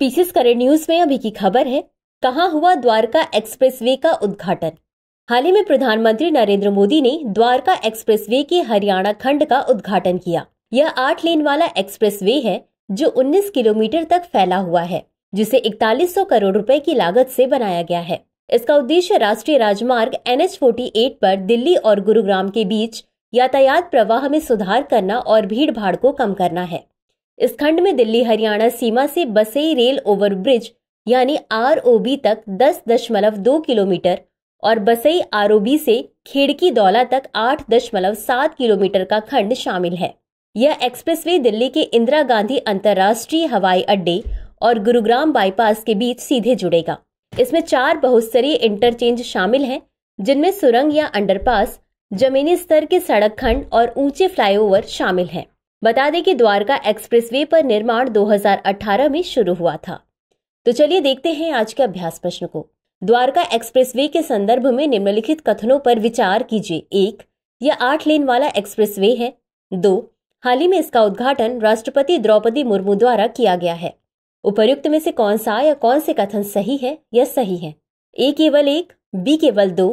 PCS current news में अभी की खबर है कहाँ हुआ द्वारका एक्सप्रेसवे का उद्घाटन हाल ही में प्रधानमंत्री नरेंद्र मोदी ने द्वारका एक्सप्रेसवे के हरियाणा खंड का उद्घाटन किया यह आठ लेन वाला एक्सप्रेसवे है जो 19 किलोमीटर तक फैला हुआ है जिसे 4100 करोड़ रुपए की लागत से बनाया गया है इसका उद्देश्य राष्ट्रीय राजमार्ग एन एच पर दिल्ली और गुरुग्राम के बीच यातायात प्रवाह में सुधार करना और भीड़ भाड़ को कम करना है इस खंड में दिल्ली हरियाणा सीमा से बसई रेल ओवरब्रिज यानी आर तक दस दशमलव दो किलोमीटर और बसई आर से खेड़की दौला तक आठ दशमलव सात किलोमीटर का खंड शामिल है यह एक्सप्रेसवे दिल्ली के इंदिरा गांधी अंतर्राष्ट्रीय हवाई अड्डे और गुरुग्राम बाईपास के बीच सीधे जुड़ेगा इसमें चार बहुस्तरीय इंटरचेंज शामिल हैं जिनमें सुरंग या अंडरपास जमीनी स्तर के सड़क खंड और ऊंचे फ्लाईओवर शामिल हैं बता दें कि द्वारका एक्सप्रेसवे पर निर्माण 2018 में शुरू हुआ था तो चलिए देखते हैं आज के अभ्यास प्रश्न को द्वारका एक्सप्रेसवे के संदर्भ में निम्नलिखित कथनों पर विचार कीजिए एक यह आठ लेन वाला एक्सप्रेसवे है दो हाल ही में इसका उद्घाटन राष्ट्रपति द्रौपदी मुर्मू द्वारा किया गया है उपर्युक्त में से कौन सा या कौन से कथन सही है या सही है ए केवल एक बी केवल दो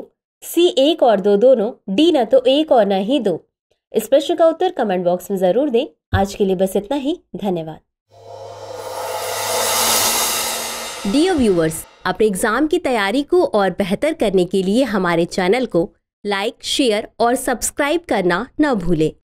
सी एक और दो दोनों डी न तो एक और न ही दो इस प्रश्न का उत्तर कमेंट बॉक्स में जरूर दें आज के लिए बस इतना ही धन्यवाद डियर व्यूवर्स अपने एग्जाम की तैयारी को और बेहतर करने के लिए हमारे चैनल को लाइक शेयर और सब्सक्राइब करना न भूलें